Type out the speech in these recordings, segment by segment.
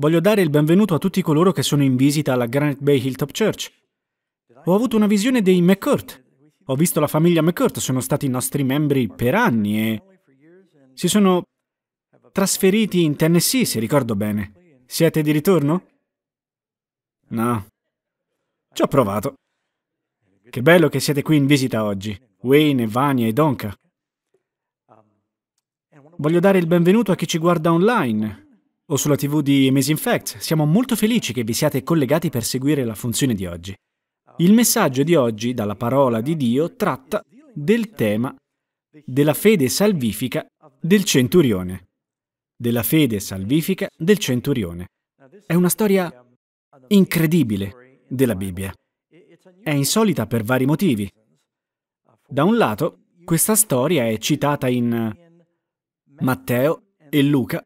voglio dare il benvenuto a tutti coloro che sono in visita alla Granite Bay Hilltop Church. Ho avuto una visione dei McCourt. Ho visto la famiglia McCourt, sono stati i nostri membri per anni e si sono trasferiti in Tennessee, se ricordo bene. Siete di ritorno? No. Ci ho provato. Che bello che siete qui in visita oggi, Wayne, Vania e Donka. Voglio dare il benvenuto a chi ci guarda online, o sulla TV di Amazing Facts, siamo molto felici che vi siate collegati per seguire la funzione di oggi. Il messaggio di oggi dalla parola di Dio tratta del tema della fede salvifica del centurione. Della fede salvifica del centurione. È una storia incredibile della Bibbia. È insolita per vari motivi. Da un lato, questa storia è citata in Matteo e Luca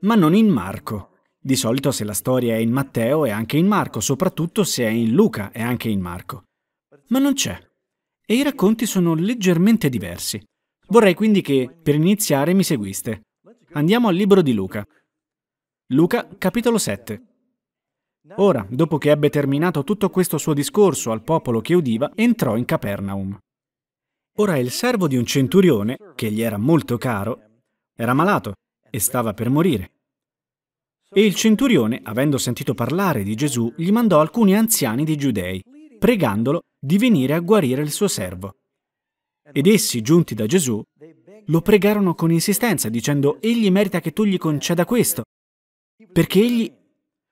ma non in Marco. Di solito se la storia è in Matteo è anche in Marco, soprattutto se è in Luca è anche in Marco. Ma non c'è. E i racconti sono leggermente diversi. Vorrei quindi che, per iniziare, mi seguiste. Andiamo al libro di Luca. Luca, capitolo 7. Ora, dopo che ebbe terminato tutto questo suo discorso al popolo che udiva, entrò in Capernaum. Ora il servo di un centurione, che gli era molto caro, era malato e stava per morire. E il centurione, avendo sentito parlare di Gesù, gli mandò alcuni anziani dei giudei, pregandolo di venire a guarire il suo servo. Ed essi, giunti da Gesù, lo pregarono con insistenza, dicendo, Egli merita che tu gli conceda questo, perché egli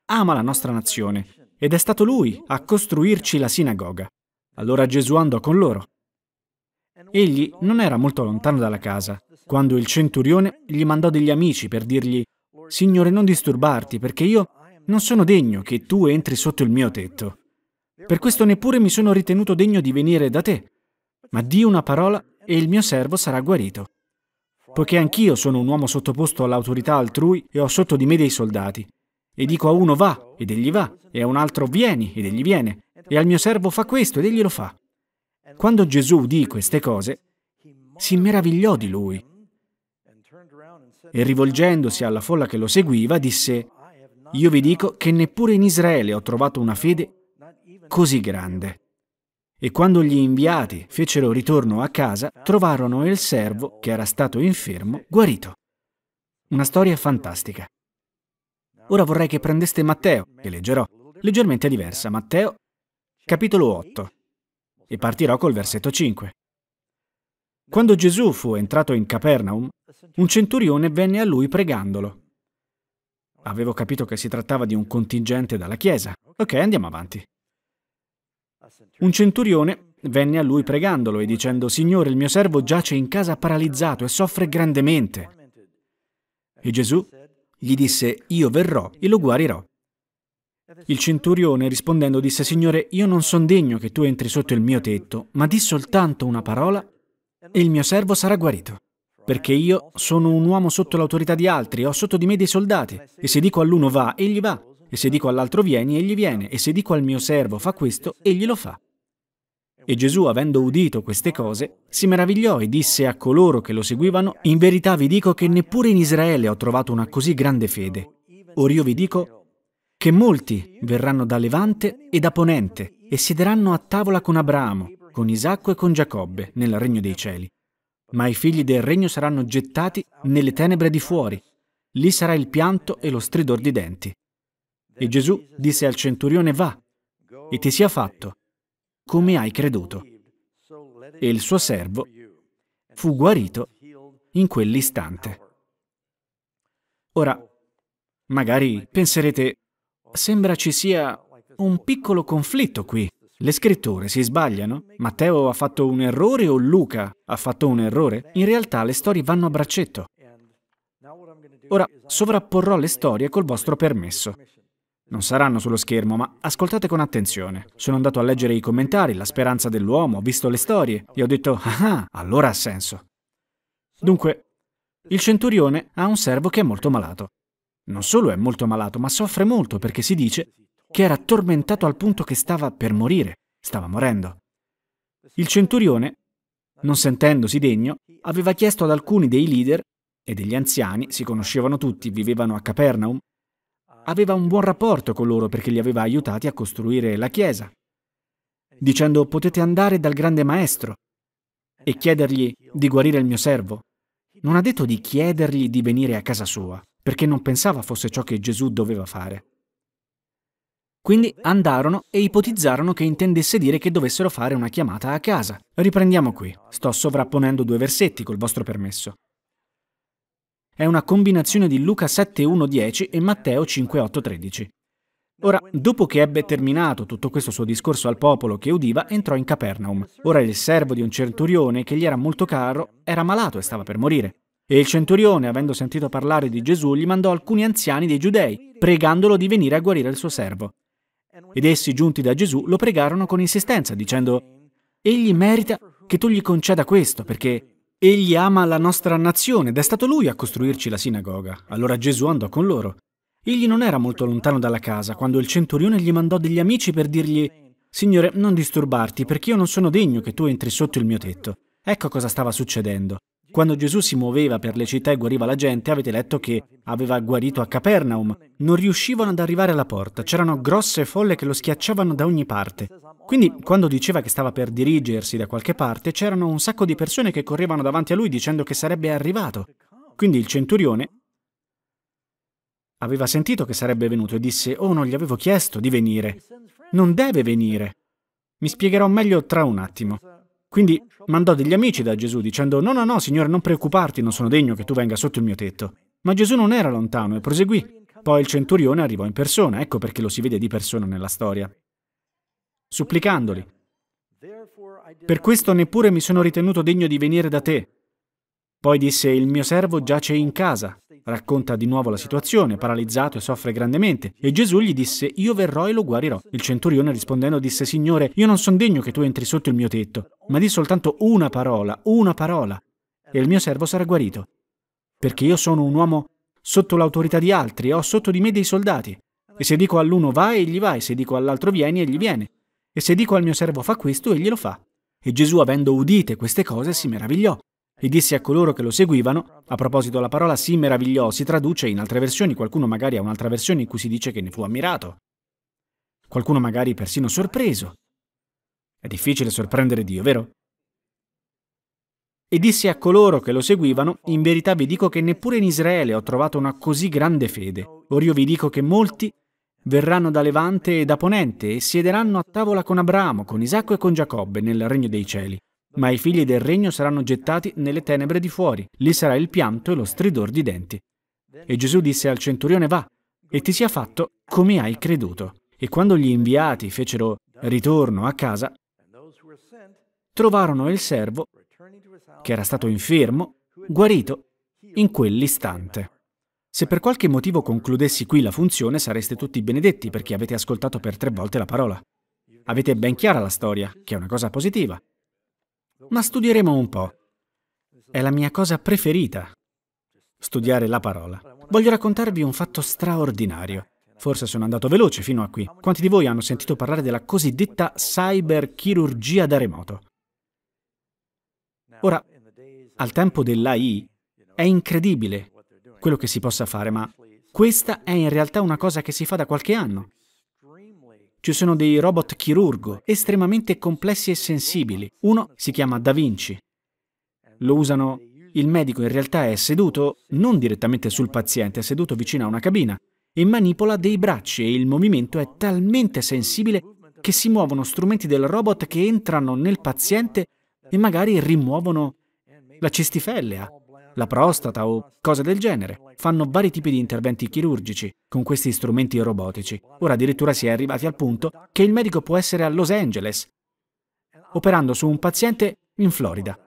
ama la nostra nazione, ed è stato lui a costruirci la sinagoga. Allora Gesù andò con loro. Egli non era molto lontano dalla casa, quando il centurione gli mandò degli amici per dirgli, Signore, non disturbarti, perché io non sono degno che tu entri sotto il mio tetto. Per questo neppure mi sono ritenuto degno di venire da te. Ma di una parola e il mio servo sarà guarito. Poiché anch'io sono un uomo sottoposto all'autorità altrui e ho sotto di me dei soldati. E dico a uno va, ed egli va, e a un altro vieni, ed egli viene, e al mio servo fa questo, ed egli lo fa. Quando Gesù udì queste cose, si meravigliò di lui e rivolgendosi alla folla che lo seguiva disse, io vi dico che neppure in Israele ho trovato una fede così grande. E quando gli inviati fecero ritorno a casa, trovarono il servo, che era stato infermo, guarito. Una storia fantastica. Ora vorrei che prendeste Matteo, che leggerò, leggermente diversa. Matteo, capitolo 8. E partirò col versetto 5. Quando Gesù fu entrato in Capernaum, un centurione venne a lui pregandolo. Avevo capito che si trattava di un contingente dalla Chiesa. Ok, andiamo avanti. Un centurione venne a lui pregandolo e dicendo, Signore, il mio servo giace in casa paralizzato e soffre grandemente. E Gesù gli disse, Io verrò e lo guarirò. Il centurione rispondendo disse, Signore, io non son degno che tu entri sotto il mio tetto, ma di soltanto una parola il mio servo sarà guarito. Perché io sono un uomo sotto l'autorità di altri, ho sotto di me dei soldati. E se dico all'uno va, egli va. E se dico all'altro vieni, egli viene. E se dico al mio servo fa questo, egli lo fa. E Gesù, avendo udito queste cose, si meravigliò e disse a coloro che lo seguivano, In verità vi dico che neppure in Israele ho trovato una così grande fede. Or io vi dico che molti verranno da Levante e da Ponente e siederanno a tavola con Abramo con Isacco e con Giacobbe, nel regno dei cieli. Ma i figli del regno saranno gettati nelle tenebre di fuori. Lì sarà il pianto e lo stridor di denti. E Gesù disse al centurione, va, e ti sia fatto, come hai creduto. E il suo servo fu guarito in quell'istante. Ora, magari penserete, sembra ci sia un piccolo conflitto qui. Le scritture si sbagliano? Matteo ha fatto un errore o Luca ha fatto un errore? In realtà le storie vanno a braccetto. Ora sovrapporrò le storie col vostro permesso. Non saranno sullo schermo, ma ascoltate con attenzione. Sono andato a leggere i commentari, la speranza dell'uomo, ho visto le storie e ho detto, ah, ah allora ha senso. Dunque, il centurione ha un servo che è molto malato. Non solo è molto malato, ma soffre molto perché si dice che era tormentato al punto che stava per morire, stava morendo. Il centurione, non sentendosi degno, aveva chiesto ad alcuni dei leader e degli anziani, si conoscevano tutti, vivevano a Capernaum, aveva un buon rapporto con loro perché li aveva aiutati a costruire la chiesa, dicendo potete andare dal grande maestro e chiedergli di guarire il mio servo. Non ha detto di chiedergli di venire a casa sua, perché non pensava fosse ciò che Gesù doveva fare. Quindi andarono e ipotizzarono che intendesse dire che dovessero fare una chiamata a casa. Riprendiamo qui. Sto sovrapponendo due versetti col vostro permesso. È una combinazione di Luca 7.1.10 e Matteo 5.8.13. Ora, dopo che ebbe terminato tutto questo suo discorso al popolo che udiva, entrò in Capernaum. Ora il servo di un centurione, che gli era molto caro, era malato e stava per morire. E il centurione, avendo sentito parlare di Gesù, gli mandò alcuni anziani dei giudei, pregandolo di venire a guarire il suo servo. Ed essi, giunti da Gesù, lo pregarono con insistenza, dicendo, Egli merita che tu gli conceda questo, perché egli ama la nostra nazione ed è stato lui a costruirci la sinagoga. Allora Gesù andò con loro. Egli non era molto lontano dalla casa, quando il centurione gli mandò degli amici per dirgli, Signore, non disturbarti, perché io non sono degno che tu entri sotto il mio tetto. Ecco cosa stava succedendo. Quando Gesù si muoveva per le città e guariva la gente, avete letto che aveva guarito a Capernaum. Non riuscivano ad arrivare alla porta, c'erano grosse folle che lo schiacciavano da ogni parte. Quindi, quando diceva che stava per dirigersi da qualche parte, c'erano un sacco di persone che correvano davanti a lui dicendo che sarebbe arrivato. Quindi il centurione aveva sentito che sarebbe venuto e disse, oh non gli avevo chiesto di venire. Non deve venire. Mi spiegherò meglio tra un attimo. Quindi mandò degli amici da Gesù dicendo no, no, no, Signore, non preoccuparti, non sono degno che tu venga sotto il mio tetto. Ma Gesù non era lontano e proseguì. Poi il centurione arrivò in persona, ecco perché lo si vede di persona nella storia. Supplicandoli. Per questo neppure mi sono ritenuto degno di venire da te. Poi disse, il mio servo giace in casa, Racconta di nuovo la situazione, paralizzato e soffre grandemente. E Gesù gli disse, io verrò e lo guarirò. Il centurione rispondendo disse, Signore, io non sono degno che tu entri sotto il mio tetto, ma di soltanto una parola, una parola, e il mio servo sarà guarito. Perché io sono un uomo sotto l'autorità di altri, e ho sotto di me dei soldati. E se dico all'uno va, egli va, e se dico all'altro vieni, egli viene. E se dico al mio servo fa questo, egli lo fa. E Gesù, avendo udite queste cose, si meravigliò e disse a coloro che lo seguivano, a proposito la parola si meravigliò si traduce in altre versioni, qualcuno magari ha un'altra versione in cui si dice che ne fu ammirato, qualcuno magari persino sorpreso. È difficile sorprendere Dio, vero? E disse a coloro che lo seguivano, in verità vi dico che neppure in Israele ho trovato una così grande fede, or io vi dico che molti verranno da Levante e da Ponente e siederanno a tavola con Abramo, con Isacco e con Giacobbe nel regno dei cieli ma i figli del regno saranno gettati nelle tenebre di fuori, lì sarà il pianto e lo stridor di denti. E Gesù disse al centurione va, e ti sia fatto come hai creduto. E quando gli inviati fecero ritorno a casa, trovarono il servo, che era stato infermo, guarito in quell'istante. Se per qualche motivo concludessi qui la funzione, sareste tutti benedetti perché avete ascoltato per tre volte la parola. Avete ben chiara la storia, che è una cosa positiva, ma studieremo un po'. È la mia cosa preferita, studiare la parola. Voglio raccontarvi un fatto straordinario. Forse sono andato veloce fino a qui. Quanti di voi hanno sentito parlare della cosiddetta cyberchirurgia da remoto? Ora, al tempo dell'AI, è incredibile quello che si possa fare, ma questa è in realtà una cosa che si fa da qualche anno. Ci sono dei robot chirurgo estremamente complessi e sensibili. Uno si chiama Da Vinci. Lo usano... Il medico in realtà è seduto non direttamente sul paziente, è seduto vicino a una cabina e manipola dei bracci e il movimento è talmente sensibile che si muovono strumenti del robot che entrano nel paziente e magari rimuovono la cistifellea la prostata o cose del genere. Fanno vari tipi di interventi chirurgici con questi strumenti robotici. Ora addirittura si è arrivati al punto che il medico può essere a Los Angeles, operando su un paziente in Florida.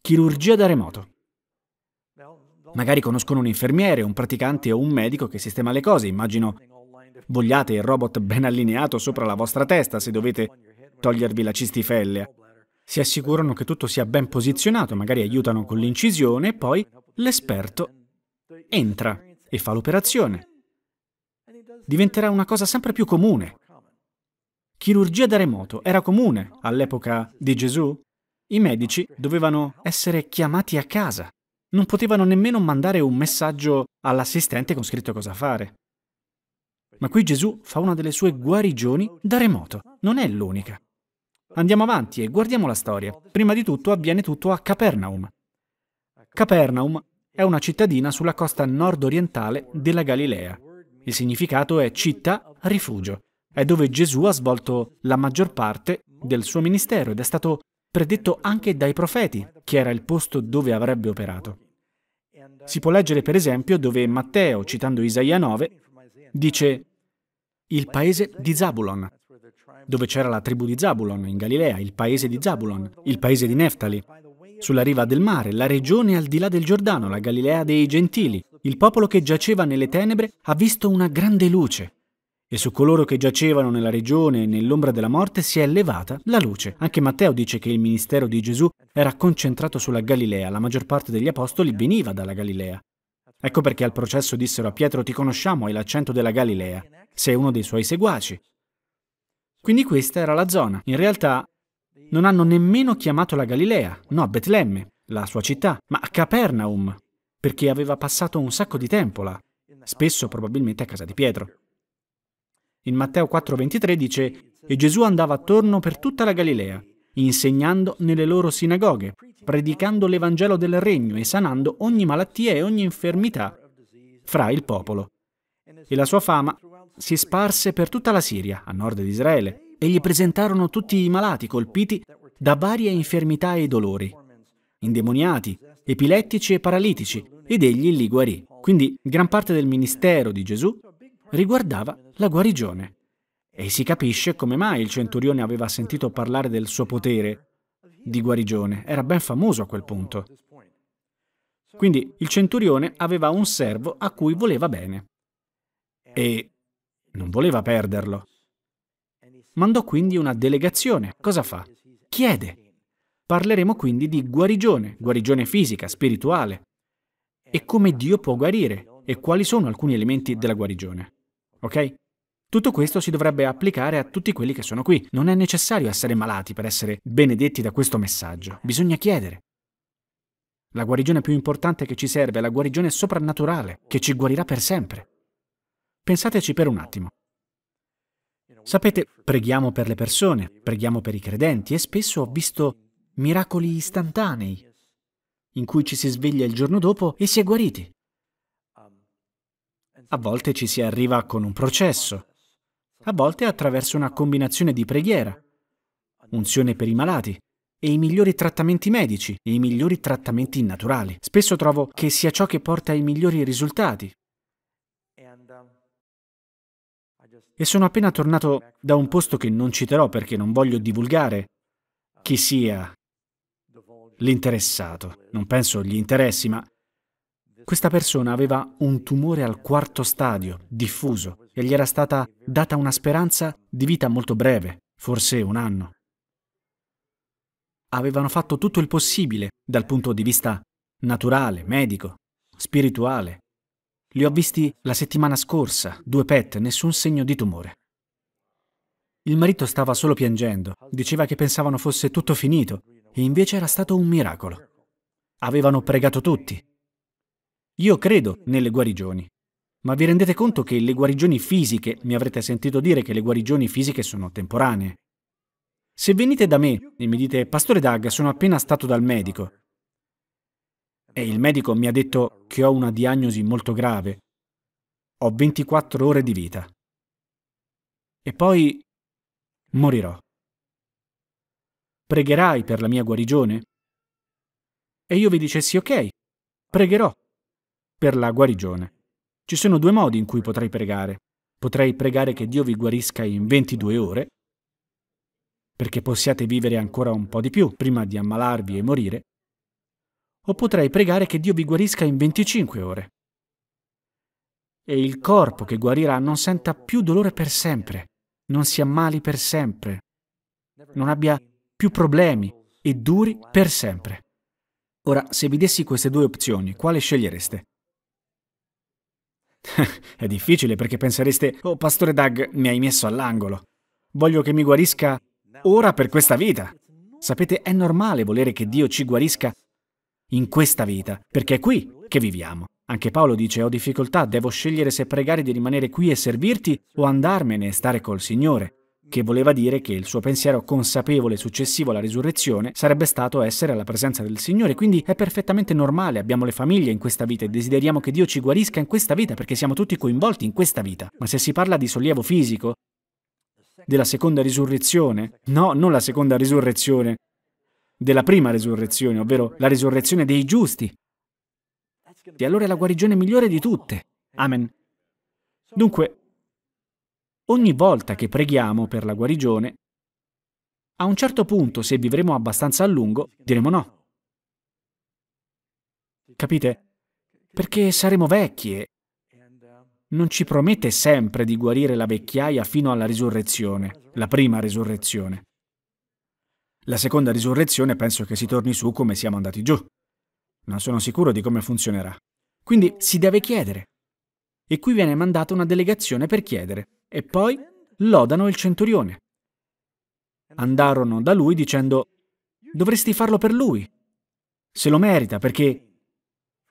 Chirurgia da remoto. Magari conoscono un infermiere, un praticante o un medico che sistema le cose, immagino vogliate il robot ben allineato sopra la vostra testa se dovete togliervi la cistifellea si assicurano che tutto sia ben posizionato, magari aiutano con l'incisione e poi l'esperto entra e fa l'operazione. Diventerà una cosa sempre più comune. Chirurgia da remoto era comune all'epoca di Gesù? I medici dovevano essere chiamati a casa. Non potevano nemmeno mandare un messaggio all'assistente con scritto cosa fare. Ma qui Gesù fa una delle sue guarigioni da remoto. Non è l'unica. Andiamo avanti e guardiamo la storia. Prima di tutto avviene tutto a Capernaum. Capernaum è una cittadina sulla costa nord-orientale della Galilea. Il significato è città, rifugio. È dove Gesù ha svolto la maggior parte del suo ministero ed è stato predetto anche dai profeti, che era il posto dove avrebbe operato. Si può leggere per esempio dove Matteo, citando Isaia 9, dice il paese di Zabulon, dove c'era la tribù di Zabulon, in Galilea, il paese di Zabulon, il paese di Neftali, sulla riva del mare, la regione al di là del Giordano, la Galilea dei Gentili. Il popolo che giaceva nelle tenebre ha visto una grande luce. E su coloro che giacevano nella regione e nell'ombra della morte si è elevata la luce. Anche Matteo dice che il ministero di Gesù era concentrato sulla Galilea, la maggior parte degli apostoli veniva dalla Galilea. Ecco perché al processo dissero a Pietro ti conosciamo, hai l'accento della Galilea, sei uno dei suoi seguaci. Quindi questa era la zona. In realtà non hanno nemmeno chiamato la Galilea, no Betlemme, la sua città, ma Capernaum, perché aveva passato un sacco di tempo là, spesso probabilmente a casa di Pietro. In Matteo 4:23 dice, e Gesù andava attorno per tutta la Galilea, insegnando nelle loro sinagoghe, predicando l'Evangelo del Regno e sanando ogni malattia e ogni infermità fra il popolo. E la sua fama si sparse per tutta la Siria, a nord di Israele, e gli presentarono tutti i malati colpiti da varie infermità e dolori, indemoniati, epilettici e paralitici, ed egli li guarì. Quindi gran parte del ministero di Gesù riguardava la guarigione. E si capisce come mai il centurione aveva sentito parlare del suo potere di guarigione, era ben famoso a quel punto. Quindi il centurione aveva un servo a cui voleva bene. E non voleva perderlo. Mandò quindi una delegazione. Cosa fa? Chiede. Parleremo quindi di guarigione, guarigione fisica, spirituale, e come Dio può guarire e quali sono alcuni elementi della guarigione. Ok? Tutto questo si dovrebbe applicare a tutti quelli che sono qui. Non è necessario essere malati per essere benedetti da questo messaggio. Bisogna chiedere. La guarigione più importante che ci serve è la guarigione soprannaturale, che ci guarirà per sempre. Pensateci per un attimo. Sapete, preghiamo per le persone, preghiamo per i credenti e spesso ho visto miracoli istantanei, in cui ci si sveglia il giorno dopo e si è guariti. A volte ci si arriva con un processo, a volte attraverso una combinazione di preghiera, unzione per i malati e i migliori trattamenti medici e i migliori trattamenti naturali. Spesso trovo che sia ciò che porta ai migliori risultati, e sono appena tornato da un posto che non citerò perché non voglio divulgare chi sia l'interessato. Non penso gli interessi, ma questa persona aveva un tumore al quarto stadio, diffuso, e gli era stata data una speranza di vita molto breve, forse un anno. Avevano fatto tutto il possibile dal punto di vista naturale, medico, spirituale, li ho visti la settimana scorsa, due pet, nessun segno di tumore. Il marito stava solo piangendo, diceva che pensavano fosse tutto finito, e invece era stato un miracolo. Avevano pregato tutti. Io credo nelle guarigioni, ma vi rendete conto che le guarigioni fisiche, mi avrete sentito dire che le guarigioni fisiche sono temporanee. Se venite da me e mi dite, Pastore Doug, sono appena stato dal medico, e il medico mi ha detto che ho una diagnosi molto grave. Ho 24 ore di vita. E poi morirò. Pregherai per la mia guarigione? E io vi dicessi ok, pregherò per la guarigione. Ci sono due modi in cui potrei pregare. Potrei pregare che Dio vi guarisca in 22 ore, perché possiate vivere ancora un po' di più prima di ammalarvi e morire, o potrei pregare che Dio vi guarisca in 25 ore. E il corpo che guarirà non senta più dolore per sempre, non si ammali per sempre, non abbia più problemi e duri per sempre. Ora, se vi dessi queste due opzioni, quale scegliereste? È difficile perché pensereste, oh pastore Doug, mi hai messo all'angolo. Voglio che mi guarisca ora per questa vita. Sapete, è normale volere che Dio ci guarisca in questa vita, perché è qui che viviamo. Anche Paolo dice, ho difficoltà, devo scegliere se pregare di rimanere qui e servirti o andarmene e stare col Signore, che voleva dire che il suo pensiero consapevole successivo alla risurrezione sarebbe stato essere alla presenza del Signore, quindi è perfettamente normale, abbiamo le famiglie in questa vita e desideriamo che Dio ci guarisca in questa vita perché siamo tutti coinvolti in questa vita. Ma se si parla di sollievo fisico, della seconda risurrezione, no, non la seconda risurrezione, della prima resurrezione, ovvero la resurrezione dei giusti. E allora è la guarigione migliore di tutte. Amen. Dunque, ogni volta che preghiamo per la guarigione, a un certo punto, se vivremo abbastanza a lungo, diremo no. Capite? Perché saremo vecchi e non ci promette sempre di guarire la vecchiaia fino alla risurrezione, la prima risurrezione. La seconda risurrezione penso che si torni su come siamo andati giù. Non sono sicuro di come funzionerà. Quindi si deve chiedere. E qui viene mandata una delegazione per chiedere. E poi lodano il centurione. Andarono da lui dicendo, dovresti farlo per lui. Se lo merita perché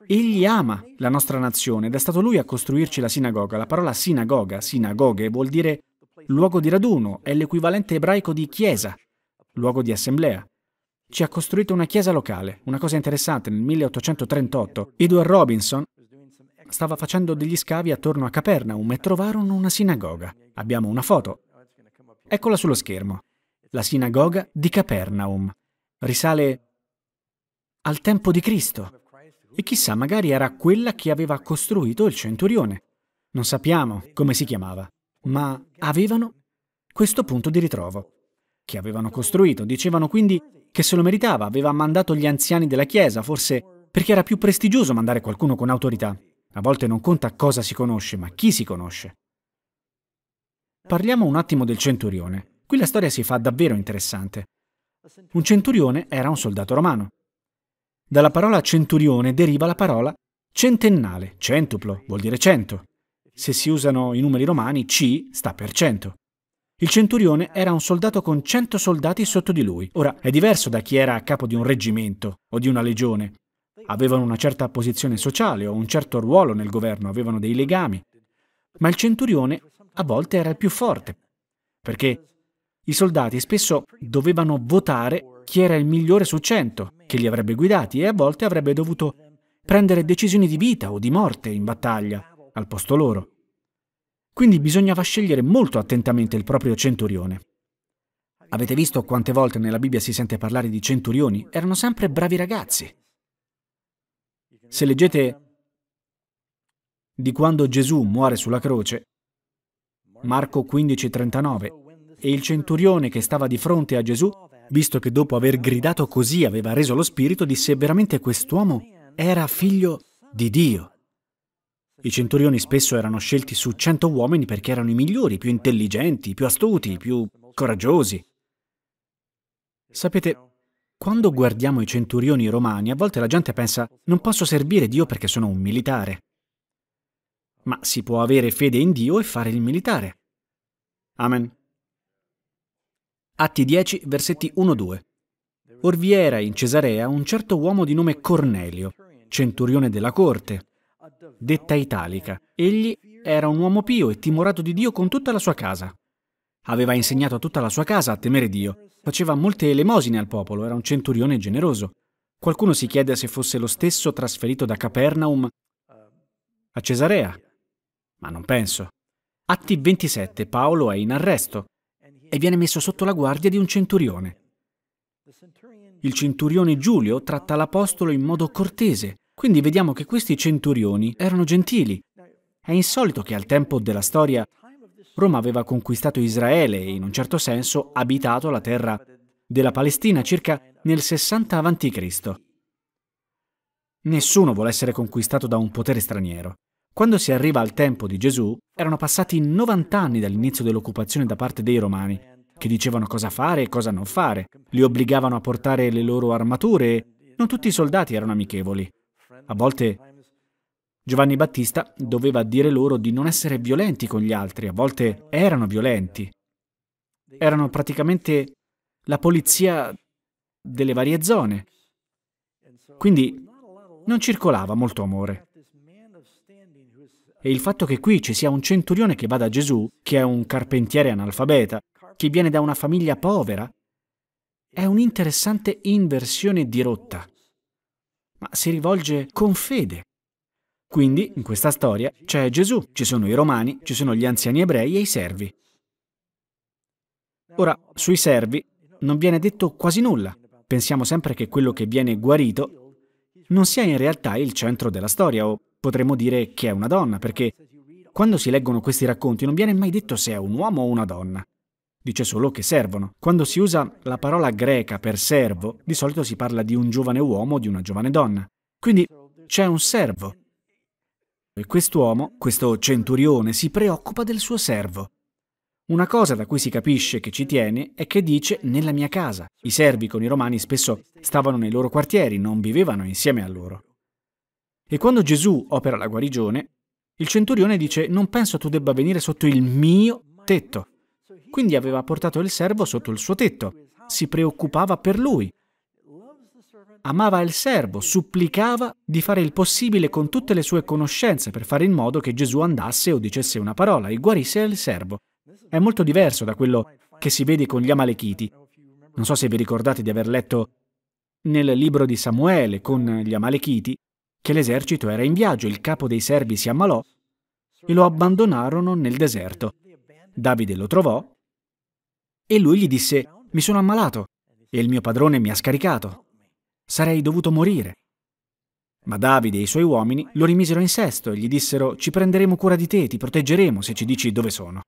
egli ama la nostra nazione ed è stato lui a costruirci la sinagoga. La parola sinagoga, sinagoghe, vuol dire luogo di raduno, è l'equivalente ebraico di chiesa luogo di assemblea. Ci ha costruito una chiesa locale. Una cosa interessante, nel 1838 Edward Robinson stava facendo degli scavi attorno a Capernaum e trovarono una sinagoga. Abbiamo una foto. Eccola sullo schermo. La sinagoga di Capernaum. Risale al tempo di Cristo. E chissà, magari era quella che aveva costruito il centurione. Non sappiamo come si chiamava, ma avevano questo punto di ritrovo che avevano costruito. Dicevano quindi che se lo meritava, aveva mandato gli anziani della Chiesa, forse perché era più prestigioso mandare qualcuno con autorità. A volte non conta cosa si conosce, ma chi si conosce. Parliamo un attimo del centurione. Qui la storia si fa davvero interessante. Un centurione era un soldato romano. Dalla parola centurione deriva la parola centennale, centuplo, vuol dire cento. Se si usano i numeri romani, C sta per cento. Il centurione era un soldato con 100 soldati sotto di lui. Ora, è diverso da chi era a capo di un reggimento o di una legione. Avevano una certa posizione sociale o un certo ruolo nel governo, avevano dei legami. Ma il centurione a volte era il più forte, perché i soldati spesso dovevano votare chi era il migliore su 100, che li avrebbe guidati e a volte avrebbe dovuto prendere decisioni di vita o di morte in battaglia al posto loro. Quindi bisognava scegliere molto attentamente il proprio centurione. Avete visto quante volte nella Bibbia si sente parlare di centurioni? Erano sempre bravi ragazzi. Se leggete di quando Gesù muore sulla croce, Marco 15:39, e il centurione che stava di fronte a Gesù, visto che dopo aver gridato così aveva reso lo spirito, disse veramente quest'uomo era figlio di Dio. I centurioni spesso erano scelti su 100 uomini perché erano i migliori, più intelligenti, più astuti, più coraggiosi. Sapete, quando guardiamo i centurioni romani, a volte la gente pensa non posso servire Dio perché sono un militare. Ma si può avere fede in Dio e fare il militare. Amen. Atti 10, versetti 1-2. Or vi era in Cesarea un certo uomo di nome Cornelio, centurione della corte, detta italica. Egli era un uomo pio e timorato di Dio con tutta la sua casa. Aveva insegnato a tutta la sua casa a temere Dio, faceva molte elemosine al popolo, era un centurione generoso. Qualcuno si chiede se fosse lo stesso trasferito da Capernaum a Cesarea, ma non penso. Atti 27 Paolo è in arresto e viene messo sotto la guardia di un centurione. Il centurione Giulio tratta l'apostolo in modo cortese, quindi vediamo che questi centurioni erano gentili. È insolito che al tempo della storia Roma aveva conquistato Israele e in un certo senso abitato la terra della Palestina circa nel 60 a.C. Nessuno vuole essere conquistato da un potere straniero. Quando si arriva al tempo di Gesù, erano passati 90 anni dall'inizio dell'occupazione da parte dei romani, che dicevano cosa fare e cosa non fare, li obbligavano a portare le loro armature e non tutti i soldati erano amichevoli. A volte Giovanni Battista doveva dire loro di non essere violenti con gli altri, a volte erano violenti. Erano praticamente la polizia delle varie zone. Quindi non circolava molto amore. E il fatto che qui ci sia un centurione che va da Gesù, che è un carpentiere analfabeta, che viene da una famiglia povera, è un'interessante inversione di rotta ma si rivolge con fede. Quindi, in questa storia, c'è Gesù, ci sono i romani, ci sono gli anziani ebrei e i servi. Ora, sui servi non viene detto quasi nulla. Pensiamo sempre che quello che viene guarito non sia in realtà il centro della storia, o potremmo dire che è una donna, perché quando si leggono questi racconti non viene mai detto se è un uomo o una donna. Dice solo che servono. Quando si usa la parola greca per servo, di solito si parla di un giovane uomo o di una giovane donna. Quindi c'è un servo. E quest'uomo, questo centurione, si preoccupa del suo servo. Una cosa da cui si capisce che ci tiene è che dice nella mia casa. I servi con i romani spesso stavano nei loro quartieri, non vivevano insieme a loro. E quando Gesù opera la guarigione, il centurione dice non penso tu debba venire sotto il mio tetto. Quindi aveva portato il servo sotto il suo tetto, si preoccupava per lui, amava il servo, supplicava di fare il possibile con tutte le sue conoscenze per fare in modo che Gesù andasse o dicesse una parola e guarisse il servo. È molto diverso da quello che si vede con gli Amalechiti. Non so se vi ricordate di aver letto nel libro di Samuele con gli Amalechiti che l'esercito era in viaggio, il capo dei servi si ammalò e lo abbandonarono nel deserto. Davide lo trovò, e lui gli disse, mi sono ammalato e il mio padrone mi ha scaricato. Sarei dovuto morire. Ma Davide e i suoi uomini lo rimisero in sesto e gli dissero, ci prenderemo cura di te, ti proteggeremo se ci dici dove sono.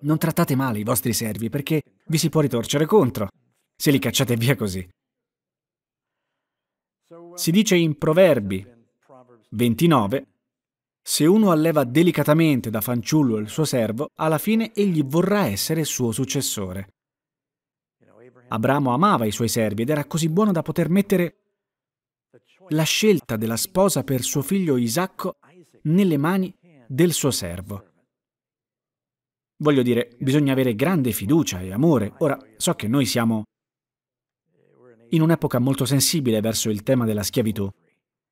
Non trattate male i vostri servi perché vi si può ritorcere contro se li cacciate via così. Si dice in Proverbi 29 se uno alleva delicatamente da fanciullo il suo servo, alla fine egli vorrà essere suo successore. Abramo amava i suoi servi ed era così buono da poter mettere la scelta della sposa per suo figlio Isacco nelle mani del suo servo. Voglio dire, bisogna avere grande fiducia e amore. Ora, so che noi siamo in un'epoca molto sensibile verso il tema della schiavitù,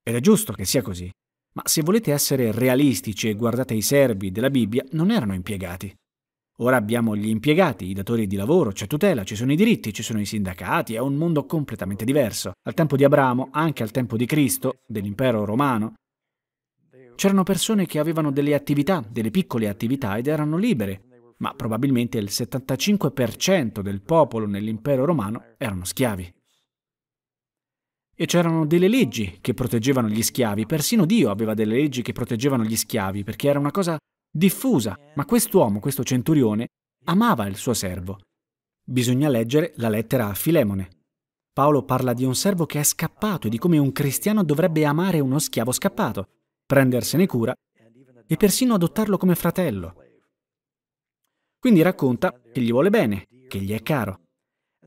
ed è giusto che sia così. Ma se volete essere realistici e guardate i servi della Bibbia, non erano impiegati. Ora abbiamo gli impiegati, i datori di lavoro, c'è tutela, ci sono i diritti, ci sono i sindacati, è un mondo completamente diverso. Al tempo di Abramo, anche al tempo di Cristo, dell'impero romano, c'erano persone che avevano delle attività, delle piccole attività ed erano libere, ma probabilmente il 75% del popolo nell'impero romano erano schiavi. E c'erano delle leggi che proteggevano gli schiavi, persino Dio aveva delle leggi che proteggevano gli schiavi, perché era una cosa diffusa, ma quest'uomo, questo centurione, amava il suo servo. Bisogna leggere la lettera a Filemone. Paolo parla di un servo che è scappato e di come un cristiano dovrebbe amare uno schiavo scappato, prendersene cura e persino adottarlo come fratello. Quindi racconta che gli vuole bene, che gli è caro.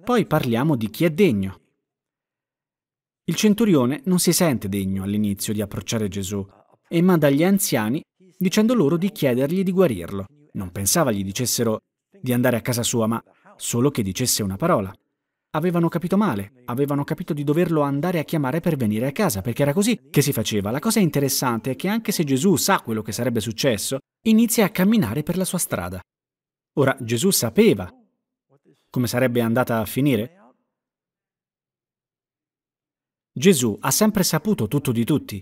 Poi parliamo di chi è degno. Il centurione non si sente degno all'inizio di approcciare Gesù e manda gli anziani dicendo loro di chiedergli di guarirlo. Non pensava gli dicessero di andare a casa sua, ma solo che dicesse una parola. Avevano capito male, avevano capito di doverlo andare a chiamare per venire a casa, perché era così che si faceva. La cosa interessante è che anche se Gesù sa quello che sarebbe successo, inizia a camminare per la sua strada. Ora, Gesù sapeva come sarebbe andata a finire, Gesù ha sempre saputo tutto di tutti.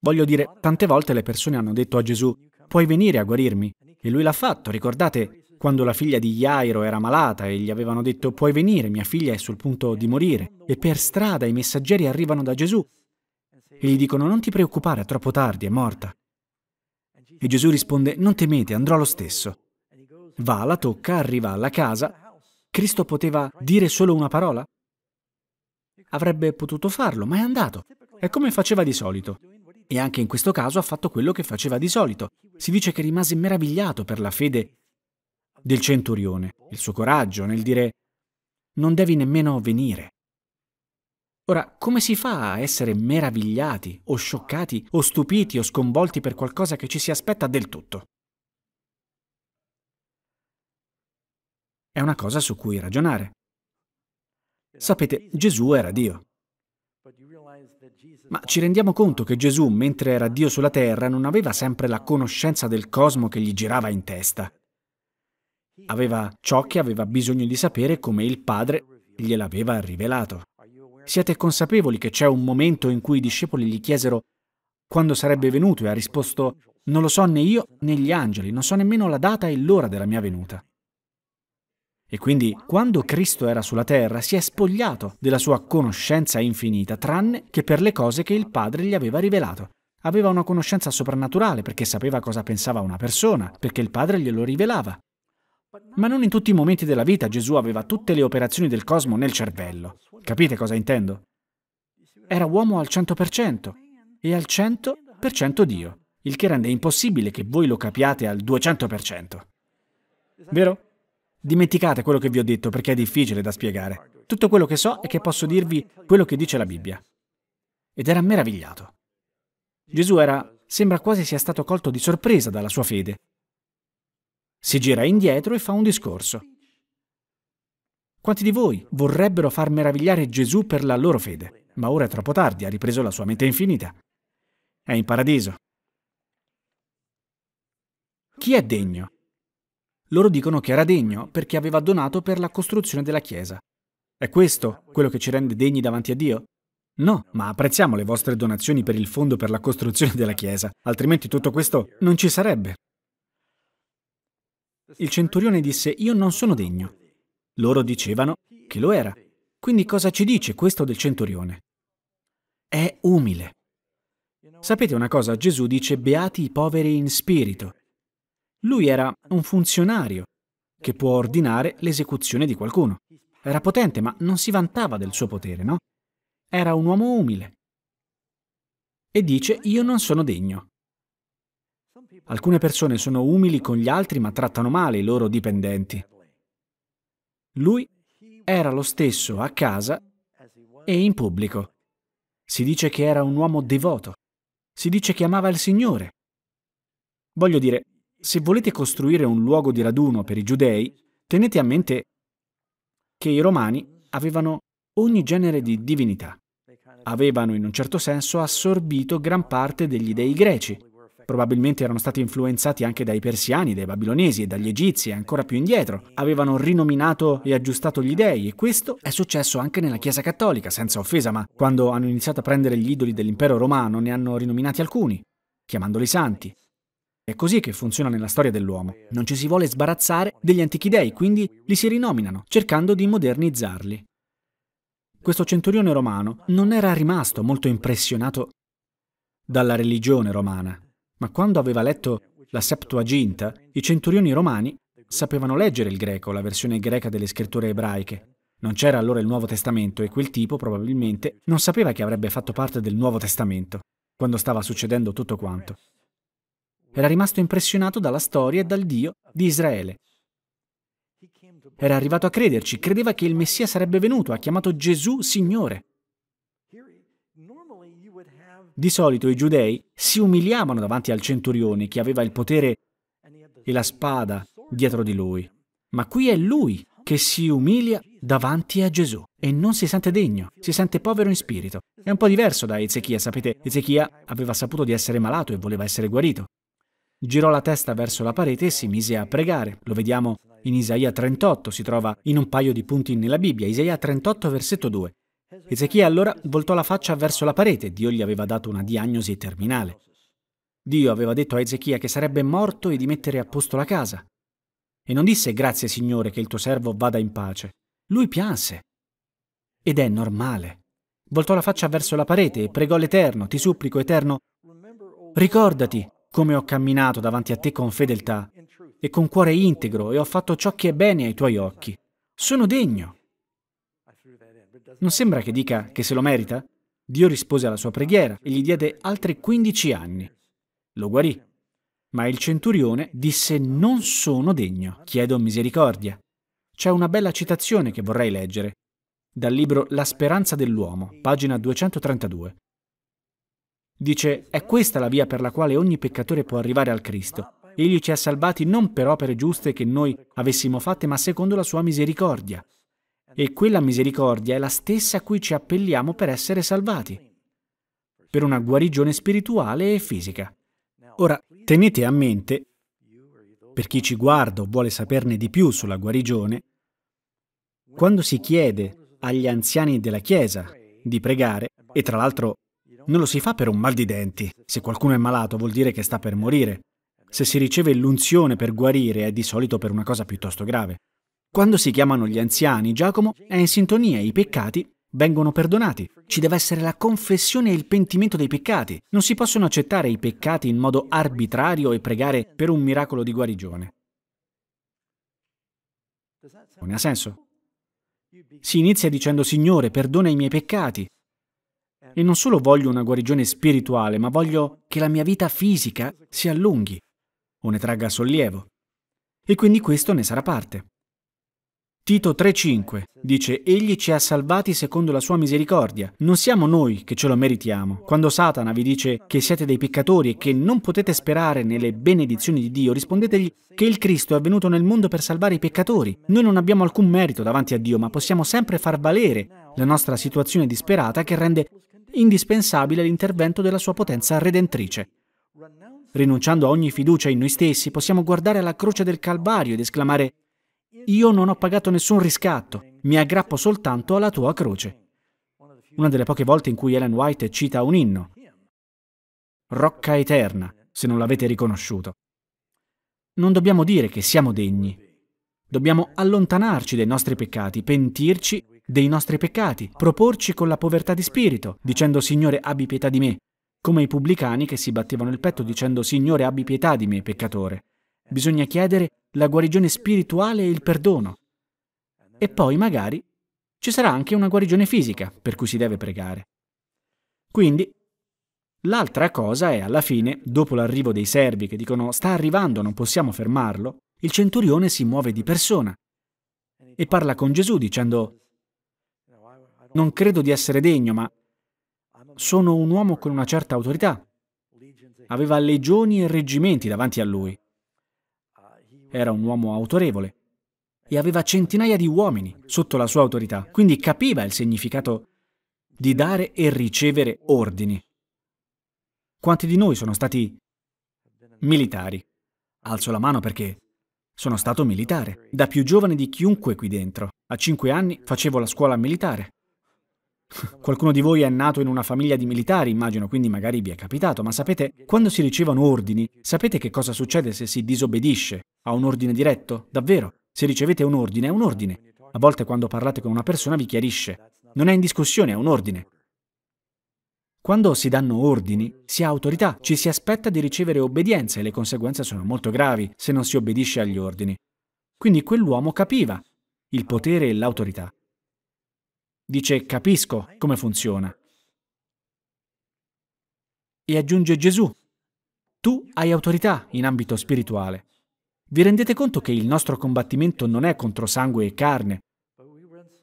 Voglio dire, tante volte le persone hanno detto a Gesù, puoi venire a guarirmi? E lui l'ha fatto. Ricordate quando la figlia di Jairo era malata e gli avevano detto, puoi venire, mia figlia è sul punto di morire. E per strada i messaggeri arrivano da Gesù e gli dicono, non ti preoccupare, è troppo tardi, è morta. E Gesù risponde, non temete, andrò lo stesso. Va, la tocca, arriva alla casa. Cristo poteva dire solo una parola? Avrebbe potuto farlo, ma è andato. È come faceva di solito. E anche in questo caso ha fatto quello che faceva di solito. Si dice che rimase meravigliato per la fede del centurione, il suo coraggio nel dire non devi nemmeno venire. Ora, come si fa a essere meravigliati o scioccati o stupiti o sconvolti per qualcosa che ci si aspetta del tutto? È una cosa su cui ragionare. Sapete, Gesù era Dio. Ma ci rendiamo conto che Gesù, mentre era Dio sulla terra, non aveva sempre la conoscenza del cosmo che gli girava in testa. Aveva ciò che aveva bisogno di sapere come il Padre gliel'aveva rivelato. Siete consapevoli che c'è un momento in cui i discepoli gli chiesero quando sarebbe venuto e ha risposto non lo so né io né gli angeli, non so nemmeno la data e l'ora della mia venuta. E quindi, quando Cristo era sulla terra, si è spogliato della sua conoscenza infinita, tranne che per le cose che il Padre gli aveva rivelato. Aveva una conoscenza soprannaturale perché sapeva cosa pensava una persona, perché il Padre glielo rivelava. Ma non in tutti i momenti della vita Gesù aveva tutte le operazioni del cosmo nel cervello. Capite cosa intendo? Era uomo al 100% e al 100% Dio, il che rende impossibile che voi lo capiate al 200%. Vero? Dimenticate quello che vi ho detto perché è difficile da spiegare. Tutto quello che so è che posso dirvi quello che dice la Bibbia. Ed era meravigliato. Gesù era, sembra quasi sia stato colto di sorpresa dalla sua fede. Si gira indietro e fa un discorso. Quanti di voi vorrebbero far meravigliare Gesù per la loro fede? Ma ora è troppo tardi, ha ripreso la sua mente infinita. È in paradiso. Chi è degno loro dicono che era degno perché aveva donato per la costruzione della chiesa. È questo quello che ci rende degni davanti a Dio? No, ma apprezziamo le vostre donazioni per il fondo per la costruzione della chiesa, altrimenti tutto questo non ci sarebbe. Il centurione disse, io non sono degno. Loro dicevano che lo era. Quindi cosa ci dice questo del centurione? È umile. Sapete una cosa? Gesù dice, beati i poveri in spirito, lui era un funzionario che può ordinare l'esecuzione di qualcuno. Era potente, ma non si vantava del suo potere, no? Era un uomo umile. E dice, io non sono degno. Alcune persone sono umili con gli altri, ma trattano male i loro dipendenti. Lui era lo stesso a casa e in pubblico. Si dice che era un uomo devoto. Si dice che amava il Signore. Voglio dire, se volete costruire un luogo di raduno per i giudei, tenete a mente che i romani avevano ogni genere di divinità. Avevano in un certo senso assorbito gran parte degli dei greci. Probabilmente erano stati influenzati anche dai persiani, dai babilonesi e dagli egizi e ancora più indietro. Avevano rinominato e aggiustato gli dei e questo è successo anche nella Chiesa Cattolica, senza offesa, ma quando hanno iniziato a prendere gli idoli dell'impero romano ne hanno rinominati alcuni, chiamandoli santi. È così che funziona nella storia dell'uomo. Non ci si vuole sbarazzare degli antichi dei, quindi li si rinominano, cercando di modernizzarli. Questo centurione romano non era rimasto molto impressionato dalla religione romana, ma quando aveva letto la Septuaginta, i centurioni romani sapevano leggere il greco, la versione greca delle scritture ebraiche. Non c'era allora il Nuovo Testamento e quel tipo probabilmente non sapeva che avrebbe fatto parte del Nuovo Testamento, quando stava succedendo tutto quanto. Era rimasto impressionato dalla storia e dal Dio di Israele. Era arrivato a crederci, credeva che il Messia sarebbe venuto, ha chiamato Gesù Signore. Di solito i giudei si umiliavano davanti al centurione che aveva il potere e la spada dietro di lui, ma qui è lui che si umilia davanti a Gesù e non si sente degno, si sente povero in spirito. È un po' diverso da Ezechia, sapete, Ezechia aveva saputo di essere malato e voleva essere guarito. Girò la testa verso la parete e si mise a pregare. Lo vediamo in Isaia 38, si trova in un paio di punti nella Bibbia, Isaia 38 versetto 2. Ezechia allora voltò la faccia verso la parete, Dio gli aveva dato una diagnosi terminale. Dio aveva detto a Ezechia che sarebbe morto e di mettere a posto la casa. E non disse grazie Signore che il tuo servo vada in pace. Lui pianse. Ed è normale. Voltò la faccia verso la parete e pregò l'Eterno, ti supplico Eterno, ricordati come ho camminato davanti a te con fedeltà e con cuore integro e ho fatto ciò che è bene ai tuoi occhi. Sono degno. Non sembra che dica che se lo merita? Dio rispose alla sua preghiera e gli diede altri 15 anni. Lo guarì. Ma il centurione disse non sono degno, chiedo misericordia. C'è una bella citazione che vorrei leggere, dal libro La speranza dell'uomo, pagina 232. Dice, è questa la via per la quale ogni peccatore può arrivare al Cristo. Egli ci ha salvati non per opere giuste che noi avessimo fatte, ma secondo la sua misericordia. E quella misericordia è la stessa a cui ci appelliamo per essere salvati, per una guarigione spirituale e fisica. Ora, tenete a mente, per chi ci guarda o vuole saperne di più sulla guarigione, quando si chiede agli anziani della Chiesa di pregare, e tra l'altro non lo si fa per un mal di denti. Se qualcuno è malato vuol dire che sta per morire. Se si riceve l'unzione per guarire è di solito per una cosa piuttosto grave. Quando si chiamano gli anziani, Giacomo è in sintonia, i peccati vengono perdonati. Ci deve essere la confessione e il pentimento dei peccati. Non si possono accettare i peccati in modo arbitrario e pregare per un miracolo di guarigione. Non ha senso? Si inizia dicendo Signore, perdona i miei peccati, e non solo voglio una guarigione spirituale, ma voglio che la mia vita fisica si allunghi o ne tragga sollievo. E quindi questo ne sarà parte. Tito 3:5 dice, Egli ci ha salvati secondo la sua misericordia. Non siamo noi che ce lo meritiamo. Quando Satana vi dice che siete dei peccatori e che non potete sperare nelle benedizioni di Dio, rispondetegli che il Cristo è venuto nel mondo per salvare i peccatori. Noi non abbiamo alcun merito davanti a Dio, ma possiamo sempre far valere la nostra situazione disperata che rende indispensabile l'intervento della sua potenza redentrice. Rinunciando a ogni fiducia in noi stessi, possiamo guardare alla croce del Calvario ed esclamare, io non ho pagato nessun riscatto, mi aggrappo soltanto alla tua croce. Una delle poche volte in cui Ellen White cita un inno. Rocca eterna, se non l'avete riconosciuto. Non dobbiamo dire che siamo degni. Dobbiamo allontanarci dai nostri peccati, pentirci dei nostri peccati, proporci con la povertà di spirito, dicendo Signore abbi pietà di me, come i pubblicani che si battevano il petto dicendo Signore abbi pietà di me, peccatore. Bisogna chiedere la guarigione spirituale e il perdono. E poi magari ci sarà anche una guarigione fisica per cui si deve pregare. Quindi, l'altra cosa è alla fine, dopo l'arrivo dei servi che dicono sta arrivando, non possiamo fermarlo, il centurione si muove di persona e parla con Gesù dicendo non credo di essere degno, ma sono un uomo con una certa autorità. Aveva legioni e reggimenti davanti a lui. Era un uomo autorevole e aveva centinaia di uomini sotto la sua autorità, quindi capiva il significato di dare e ricevere ordini. Quanti di noi sono stati militari? Alzo la mano perché sono stato militare, da più giovane di chiunque qui dentro. A cinque anni facevo la scuola militare. Qualcuno di voi è nato in una famiglia di militari, immagino, quindi magari vi è capitato, ma sapete, quando si ricevono ordini, sapete che cosa succede se si disobbedisce a un ordine diretto? Davvero, se ricevete un ordine, è un ordine. A volte quando parlate con una persona vi chiarisce. Non è in discussione, è un ordine. Quando si danno ordini, si ha autorità, ci si aspetta di ricevere obbedienza e le conseguenze sono molto gravi se non si obbedisce agli ordini. Quindi quell'uomo capiva il potere e l'autorità. Dice capisco come funziona. E aggiunge Gesù, tu hai autorità in ambito spirituale. Vi rendete conto che il nostro combattimento non è contro sangue e carne,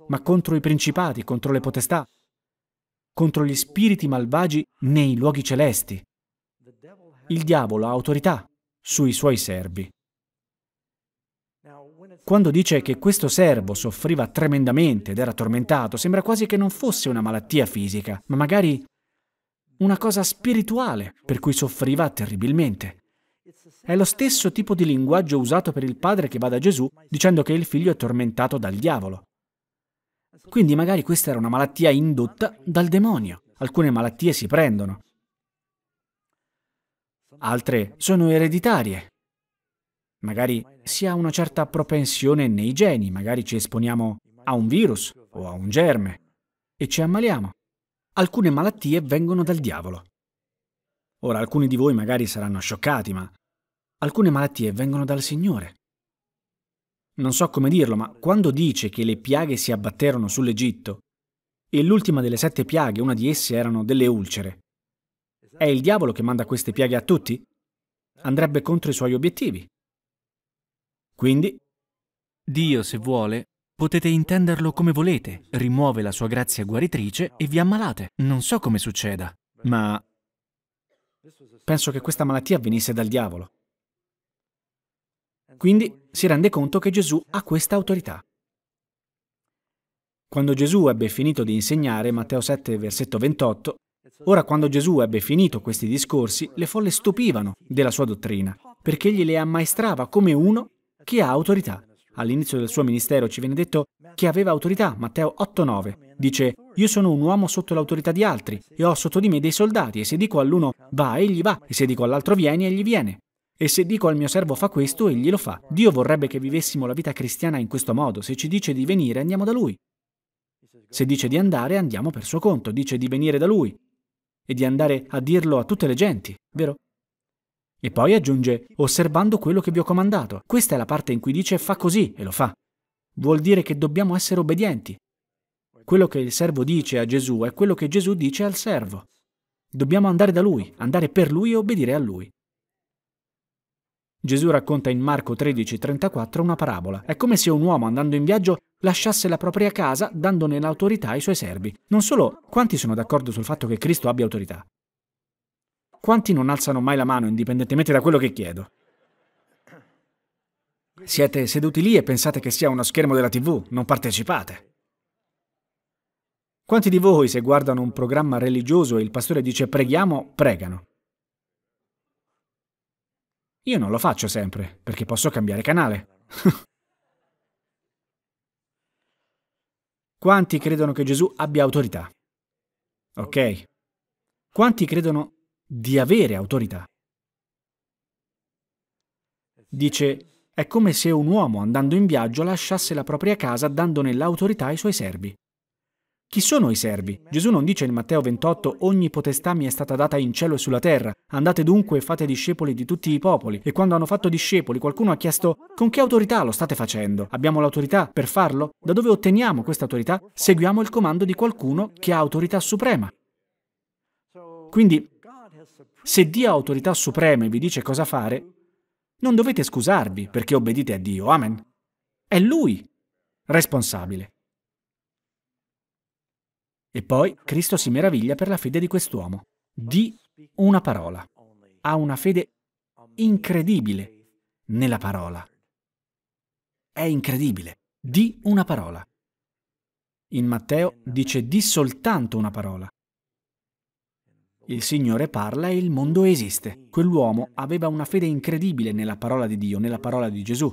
ma contro i principati, contro le potestà, contro gli spiriti malvagi nei luoghi celesti. Il diavolo ha autorità sui suoi servi. Quando dice che questo servo soffriva tremendamente ed era tormentato, sembra quasi che non fosse una malattia fisica, ma magari una cosa spirituale per cui soffriva terribilmente. È lo stesso tipo di linguaggio usato per il padre che va da Gesù dicendo che il figlio è tormentato dal diavolo. Quindi magari questa era una malattia indotta dal demonio. Alcune malattie si prendono, altre sono ereditarie. Magari si ha una certa propensione nei geni, magari ci esponiamo a un virus o a un germe e ci ammaliamo. Alcune malattie vengono dal diavolo. Ora, alcuni di voi magari saranno scioccati, ma alcune malattie vengono dal Signore. Non so come dirlo, ma quando dice che le piaghe si abbatterono sull'Egitto, e l'ultima delle sette piaghe, una di esse erano delle ulcere, è il diavolo che manda queste piaghe a tutti? Andrebbe contro i suoi obiettivi. Quindi? Dio, se vuole, potete intenderlo come volete, rimuove la sua grazia guaritrice e vi ammalate. Non so come succeda, ma... Penso che questa malattia venisse dal diavolo. Quindi si rende conto che Gesù ha questa autorità. Quando Gesù ebbe finito di insegnare, Matteo 7, versetto 28, ora quando Gesù ebbe finito questi discorsi, le folle stupivano della sua dottrina, perché egli le ammaestrava come uno chi ha autorità. All'inizio del suo ministero ci viene detto chi aveva autorità, Matteo 8:9. Dice, io sono un uomo sotto l'autorità di altri e ho sotto di me dei soldati e se dico all'uno va, egli va, e se dico all'altro vieni, egli viene. E se dico al mio servo fa questo, egli lo fa. Dio vorrebbe che vivessimo la vita cristiana in questo modo. Se ci dice di venire, andiamo da lui. Se dice di andare, andiamo per suo conto. Dice di venire da lui. E di andare a dirlo a tutte le genti, vero? E poi aggiunge, osservando quello che vi ho comandato. Questa è la parte in cui dice fa così e lo fa. Vuol dire che dobbiamo essere obbedienti. Quello che il servo dice a Gesù è quello che Gesù dice al servo. Dobbiamo andare da lui, andare per lui e obbedire a lui. Gesù racconta in Marco 13:34 una parabola. È come se un uomo andando in viaggio lasciasse la propria casa dandone l'autorità ai suoi servi. Non solo, quanti sono d'accordo sul fatto che Cristo abbia autorità? Quanti non alzano mai la mano indipendentemente da quello che chiedo? Siete seduti lì e pensate che sia uno schermo della TV, non partecipate. Quanti di voi, se guardano un programma religioso e il pastore dice preghiamo, pregano? Io non lo faccio sempre, perché posso cambiare canale. Quanti credono che Gesù abbia autorità? Ok. Quanti credono di avere autorità. Dice, è come se un uomo andando in viaggio lasciasse la propria casa dandone l'autorità ai suoi servi. Chi sono i servi? Gesù non dice in Matteo 28 ogni potestà mi è stata data in cielo e sulla terra. Andate dunque e fate discepoli di tutti i popoli. E quando hanno fatto discepoli qualcuno ha chiesto con che autorità lo state facendo? Abbiamo l'autorità per farlo? Da dove otteniamo questa autorità? Seguiamo il comando di qualcuno che ha autorità suprema. Quindi se Dio ha autorità suprema e vi dice cosa fare, non dovete scusarvi perché obbedite a Dio. Amen. È Lui responsabile. E poi Cristo si meraviglia per la fede di quest'uomo. Di una parola. Ha una fede incredibile nella parola. È incredibile. Di una parola. In Matteo dice di soltanto una parola. Il Signore parla e il mondo esiste. Quell'uomo aveva una fede incredibile nella parola di Dio, nella parola di Gesù.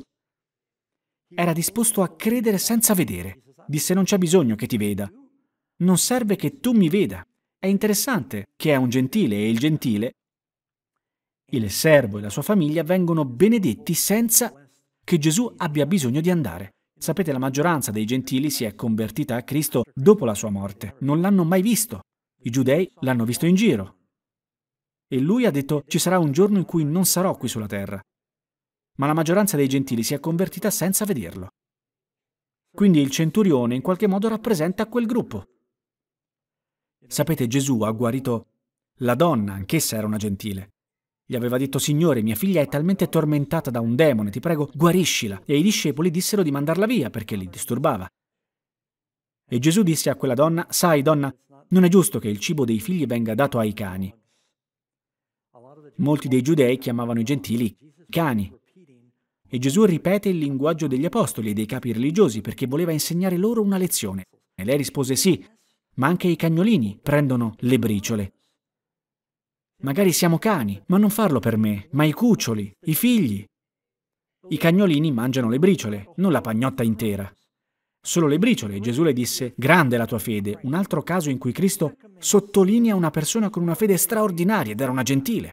Era disposto a credere senza vedere. Disse non c'è bisogno che ti veda. Non serve che tu mi veda. È interessante che è un gentile e il gentile, il servo e la sua famiglia vengono benedetti senza che Gesù abbia bisogno di andare. Sapete, la maggioranza dei gentili si è convertita a Cristo dopo la sua morte. Non l'hanno mai visto. I giudei l'hanno visto in giro. E lui ha detto ci sarà un giorno in cui non sarò qui sulla terra. Ma la maggioranza dei gentili si è convertita senza vederlo. Quindi il centurione in qualche modo rappresenta quel gruppo. Sapete, Gesù ha guarito la donna, anch'essa era una gentile. Gli aveva detto, Signore, mia figlia è talmente tormentata da un demone, ti prego, guariscila. E i discepoli dissero di mandarla via perché li disturbava. E Gesù disse a quella donna, Sai, donna, non è giusto che il cibo dei figli venga dato ai cani. Molti dei giudei chiamavano i gentili cani. E Gesù ripete il linguaggio degli apostoli e dei capi religiosi perché voleva insegnare loro una lezione. E lei rispose sì, ma anche i cagnolini prendono le briciole. Magari siamo cani, ma non farlo per me, ma i cuccioli, i figli. I cagnolini mangiano le briciole, non la pagnotta intera. Solo le briciole. Gesù le disse, grande la tua fede. Un altro caso in cui Cristo sottolinea una persona con una fede straordinaria ed era una gentile.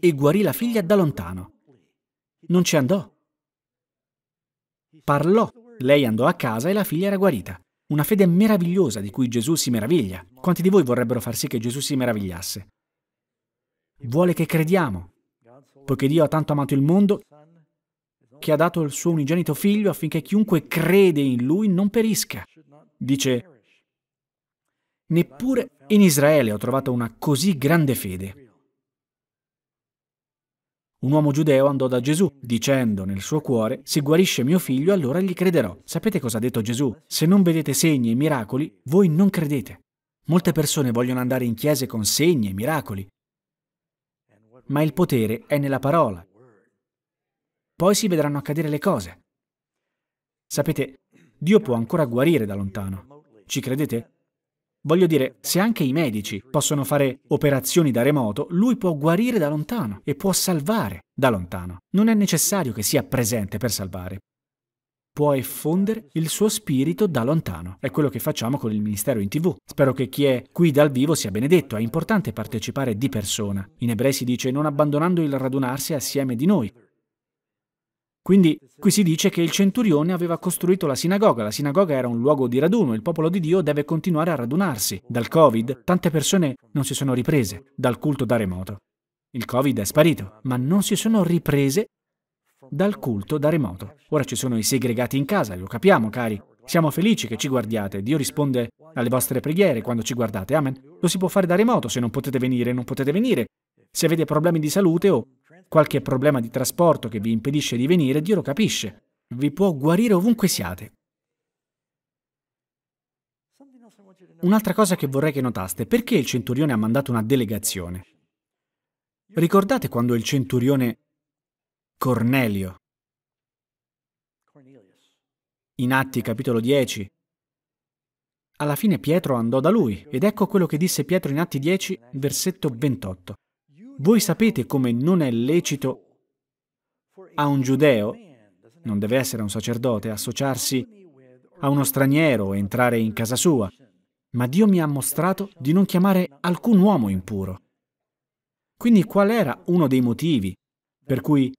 E guarì la figlia da lontano. Non ci andò. Parlò. Lei andò a casa e la figlia era guarita. Una fede meravigliosa di cui Gesù si meraviglia. Quanti di voi vorrebbero far sì che Gesù si meravigliasse? Vuole che crediamo. Poiché Dio ha tanto amato il mondo che ha dato il suo unigenito figlio affinché chiunque crede in lui non perisca. Dice, neppure in Israele ho trovato una così grande fede. Un uomo giudeo andò da Gesù dicendo nel suo cuore, se guarisce mio figlio allora gli crederò. Sapete cosa ha detto Gesù? Se non vedete segni e miracoli, voi non credete. Molte persone vogliono andare in chiese con segni e miracoli, ma il potere è nella parola. Poi si vedranno accadere le cose. Sapete, Dio può ancora guarire da lontano. Ci credete? Voglio dire, se anche i medici possono fare operazioni da remoto, lui può guarire da lontano e può salvare da lontano. Non è necessario che sia presente per salvare. Può effondere il suo spirito da lontano. È quello che facciamo con il ministero in tv. Spero che chi è qui dal vivo sia benedetto. È importante partecipare di persona. In ebrei si dice non abbandonando il radunarsi assieme di noi, quindi qui si dice che il centurione aveva costruito la sinagoga, la sinagoga era un luogo di raduno, il popolo di Dio deve continuare a radunarsi. Dal Covid tante persone non si sono riprese dal culto da remoto. Il Covid è sparito, ma non si sono riprese dal culto da remoto. Ora ci sono i segregati in casa, lo capiamo cari. Siamo felici che ci guardiate, Dio risponde alle vostre preghiere quando ci guardate, amen. Lo si può fare da remoto, se non potete venire, non potete venire. Se avete problemi di salute o qualche problema di trasporto che vi impedisce di venire, Dio lo capisce. Vi può guarire ovunque siate. Un'altra cosa che vorrei che notaste, perché il centurione ha mandato una delegazione? Ricordate quando il centurione Cornelio, in Atti capitolo 10, alla fine Pietro andò da lui, ed ecco quello che disse Pietro in Atti 10, versetto 28. Voi sapete come non è lecito a un giudeo, non deve essere un sacerdote, associarsi a uno straniero e entrare in casa sua, ma Dio mi ha mostrato di non chiamare alcun uomo impuro. Quindi qual era uno dei motivi per cui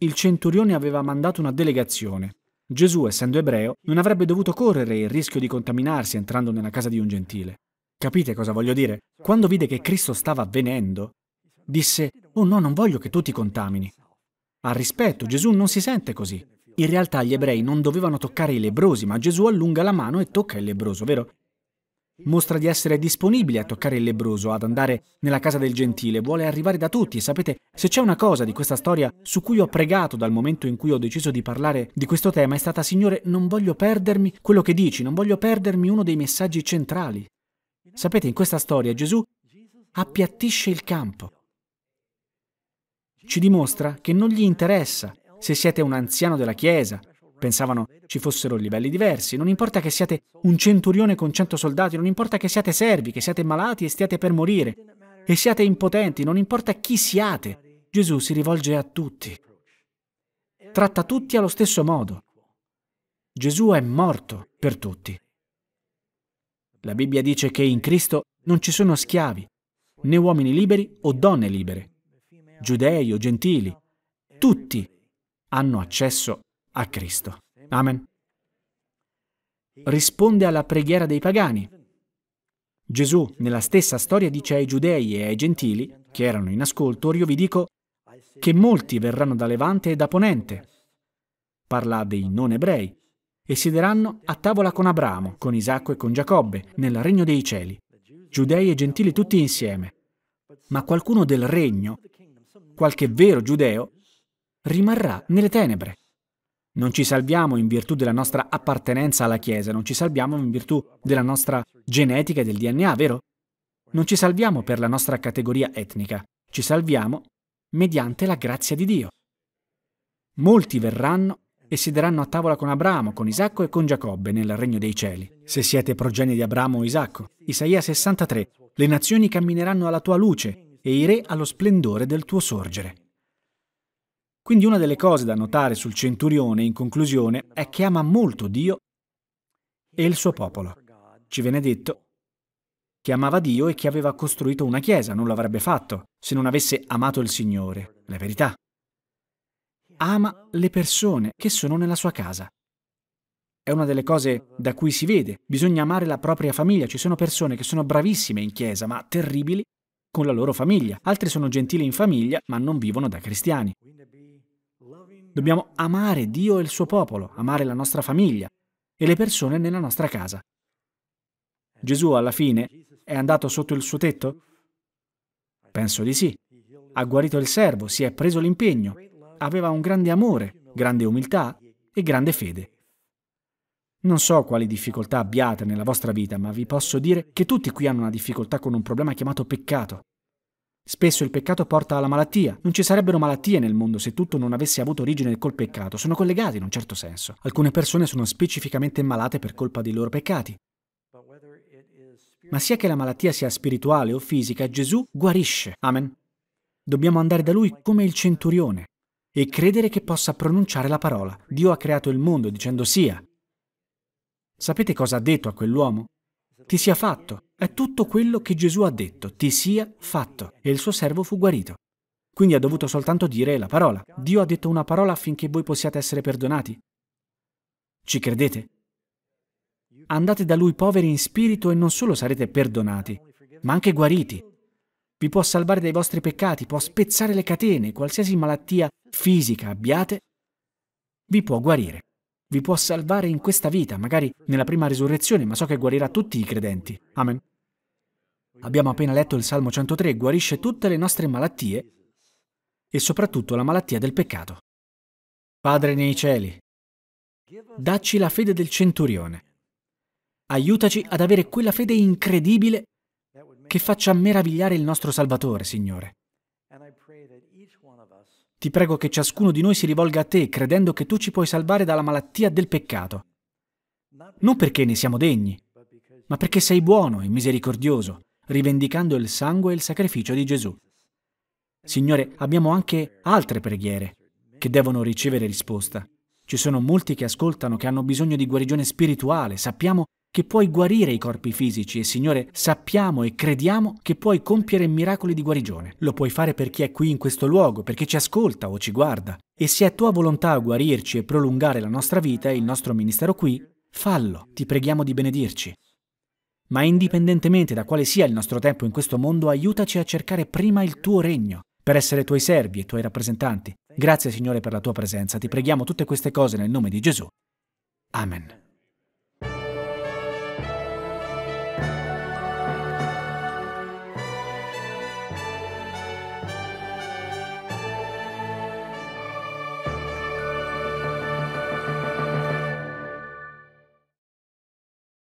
il centurione aveva mandato una delegazione? Gesù, essendo ebreo, non avrebbe dovuto correre il rischio di contaminarsi entrando nella casa di un gentile. Capite cosa voglio dire? Quando vide che Cristo stava avvenendo, disse, oh no, non voglio che tu ti contamini. Ha rispetto, Gesù non si sente così. In realtà gli ebrei non dovevano toccare i lebrosi, ma Gesù allunga la mano e tocca il lebroso, vero? Mostra di essere disponibile a toccare il lebroso, ad andare nella casa del gentile, vuole arrivare da tutti. e Sapete, se c'è una cosa di questa storia su cui ho pregato dal momento in cui ho deciso di parlare di questo tema, è stata Signore, non voglio perdermi quello che dici, non voglio perdermi uno dei messaggi centrali. Sapete, in questa storia Gesù appiattisce il campo. Ci dimostra che non gli interessa se siete un anziano della Chiesa. Pensavano ci fossero livelli diversi, non importa che siate un centurione con cento soldati, non importa che siate servi, che siate malati e stiate per morire, e siate impotenti, non importa chi siate, Gesù si rivolge a tutti. Tratta tutti allo stesso modo. Gesù è morto per tutti. La Bibbia dice che in Cristo non ci sono schiavi, né uomini liberi o donne libere, giudei o gentili, tutti hanno accesso a Cristo. Amen. Risponde alla preghiera dei pagani. Gesù nella stessa storia dice ai giudei e ai gentili, che erano in ascolto, io vi dico che molti verranno da Levante e da Ponente. Parla dei non ebrei, e siederanno a tavola con Abramo, con Isacco e con Giacobbe, nel regno dei cieli, giudei e gentili tutti insieme. Ma qualcuno del regno, qualche vero giudeo, rimarrà nelle tenebre. Non ci salviamo in virtù della nostra appartenenza alla Chiesa, non ci salviamo in virtù della nostra genetica e del DNA, vero? Non ci salviamo per la nostra categoria etnica, ci salviamo mediante la grazia di Dio. Molti verranno e siederanno a tavola con Abramo, con Isacco e con Giacobbe nel regno dei cieli. Se siete progenie di Abramo o Isacco, Isaia 63, le nazioni cammineranno alla tua luce e i re allo splendore del tuo sorgere. Quindi una delle cose da notare sul centurione in conclusione è che ama molto Dio e il suo popolo. Ci viene detto che amava Dio e che aveva costruito una chiesa, non l'avrebbe fatto se non avesse amato il Signore. La verità ama le persone che sono nella sua casa. È una delle cose da cui si vede, bisogna amare la propria famiglia, ci sono persone che sono bravissime in chiesa ma terribili con la loro famiglia, Altre sono gentili in famiglia ma non vivono da cristiani. Dobbiamo amare Dio e il suo popolo, amare la nostra famiglia e le persone nella nostra casa. Gesù alla fine è andato sotto il suo tetto? Penso di sì. Ha guarito il servo, si è preso l'impegno, aveva un grande amore, grande umiltà e grande fede. Non so quali difficoltà abbiate nella vostra vita, ma vi posso dire che tutti qui hanno una difficoltà con un problema chiamato peccato. Spesso il peccato porta alla malattia. Non ci sarebbero malattie nel mondo se tutto non avesse avuto origine col peccato. Sono collegati in un certo senso. Alcune persone sono specificamente malate per colpa dei loro peccati. Ma sia che la malattia sia spirituale o fisica, Gesù guarisce. Amen. Dobbiamo andare da lui come il centurione e credere che possa pronunciare la parola. Dio ha creato il mondo dicendo sia. Sapete cosa ha detto a quell'uomo? Ti sia fatto. È tutto quello che Gesù ha detto, ti sia fatto. E il suo servo fu guarito. Quindi ha dovuto soltanto dire la parola. Dio ha detto una parola affinché voi possiate essere perdonati. Ci credete? Andate da Lui poveri in spirito e non solo sarete perdonati, ma anche guariti vi può salvare dai vostri peccati, può spezzare le catene, qualsiasi malattia fisica abbiate, vi può guarire. Vi può salvare in questa vita, magari nella prima risurrezione, ma so che guarirà tutti i credenti. Amen. Abbiamo appena letto il Salmo 103, guarisce tutte le nostre malattie e soprattutto la malattia del peccato. Padre nei cieli, dacci la fede del centurione. Aiutaci ad avere quella fede incredibile che faccia meravigliare il nostro Salvatore, Signore. Ti prego che ciascuno di noi si rivolga a te credendo che tu ci puoi salvare dalla malattia del peccato. Non perché ne siamo degni, ma perché sei buono e misericordioso, rivendicando il sangue e il sacrificio di Gesù. Signore, abbiamo anche altre preghiere che devono ricevere risposta. Ci sono molti che ascoltano che hanno bisogno di guarigione spirituale, sappiamo che puoi guarire i corpi fisici e Signore sappiamo e crediamo che puoi compiere miracoli di guarigione. Lo puoi fare per chi è qui in questo luogo, perché ci ascolta o ci guarda. E se è tua volontà guarirci e prolungare la nostra vita e il nostro ministero qui, fallo, ti preghiamo di benedirci. Ma indipendentemente da quale sia il nostro tempo in questo mondo, aiutaci a cercare prima il tuo regno, per essere tuoi servi e tuoi rappresentanti. Grazie Signore per la tua presenza, ti preghiamo tutte queste cose nel nome di Gesù. Amen.